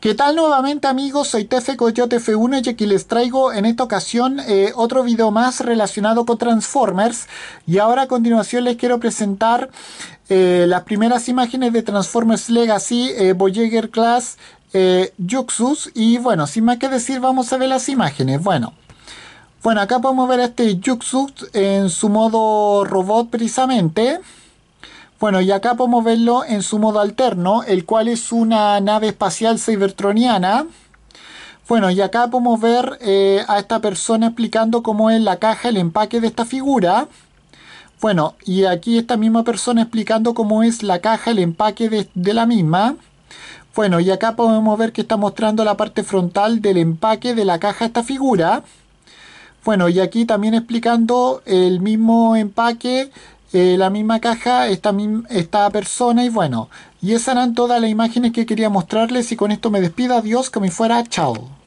¿Qué tal nuevamente amigos? Soy Tefe Coyote F1 y aquí les traigo en esta ocasión eh, otro video más relacionado con Transformers y ahora a continuación les quiero presentar eh, las primeras imágenes de Transformers Legacy eh, Voyager Class Juxus y bueno, sin más que decir vamos a ver las imágenes, bueno bueno acá podemos ver a este Juxus en su modo robot precisamente bueno, y acá podemos verlo en su modo alterno, el cual es una nave espacial cybertroniana. Bueno, y acá podemos ver eh, a esta persona explicando cómo es la caja, el empaque de esta figura. Bueno, y aquí esta misma persona explicando cómo es la caja, el empaque de, la misma. Bueno, y acá podemos ver que está mostrando la parte frontal del empaque de la caja esta figura. Bueno, y aquí también explicando el mismo empaque eh, la misma caja, esta, esta persona y bueno. Y esas eran todas las imágenes que quería mostrarles y con esto me despido, adiós, que me fuera, chao.